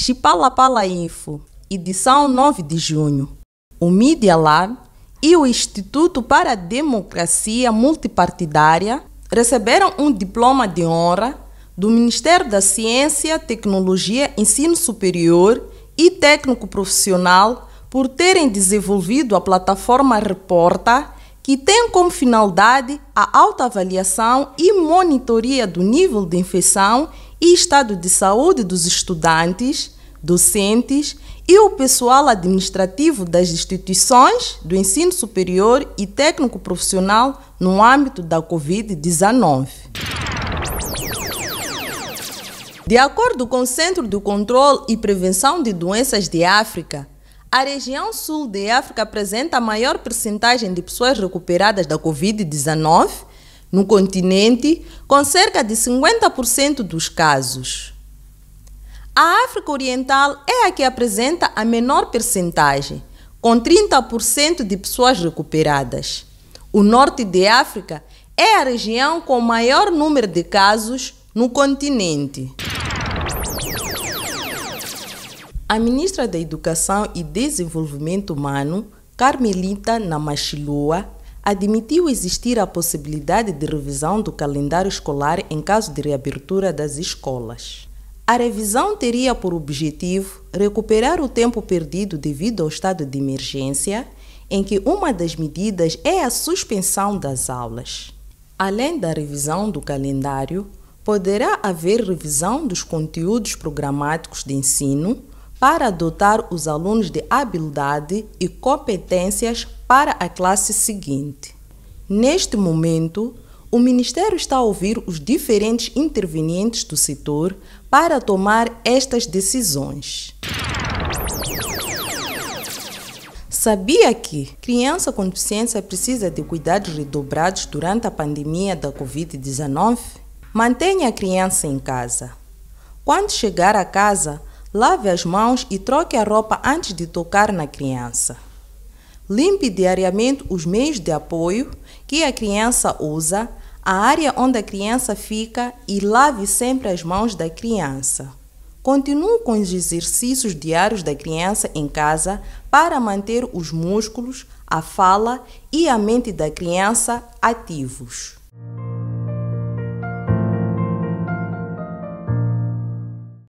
Chipalapala Info, edição 9 de junho. O Media Lab e o Instituto para a Democracia Multipartidária receberam um diploma de honra do Ministério da Ciência, Tecnologia, Ensino Superior e Técnico Profissional por terem desenvolvido a plataforma Reporta que tem como finalidade a autoavaliação e monitoria do nível de infecção e estado de saúde dos estudantes, docentes e o pessoal administrativo das instituições do ensino superior e técnico profissional no âmbito da Covid-19. De acordo com o Centro de Controlo e Prevenção de Doenças de África, a região sul de África apresenta a maior percentagem de pessoas recuperadas da Covid-19 no continente, com cerca de 50% dos casos. A África Oriental é a que apresenta a menor percentagem, com 30% de pessoas recuperadas. O norte de África é a região com o maior número de casos no continente. A ministra da Educação e Desenvolvimento Humano, Carmelita Namachiloa, admitiu existir a possibilidade de revisão do calendário escolar em caso de reabertura das escolas. A revisão teria por objetivo recuperar o tempo perdido devido ao estado de emergência, em que uma das medidas é a suspensão das aulas. Além da revisão do calendário, poderá haver revisão dos conteúdos programáticos de ensino para dotar os alunos de habilidade e competências para a classe seguinte. Neste momento, o Ministério está a ouvir os diferentes intervenientes do setor para tomar estas decisões. Sabia que criança com deficiência precisa de cuidados redobrados durante a pandemia da Covid-19? Mantenha a criança em casa. Quando chegar a casa, Lave as mãos e troque a roupa antes de tocar na criança. Limpe diariamente os meios de apoio que a criança usa, a área onde a criança fica e lave sempre as mãos da criança. Continue com os exercícios diários da criança em casa para manter os músculos, a fala e a mente da criança ativos.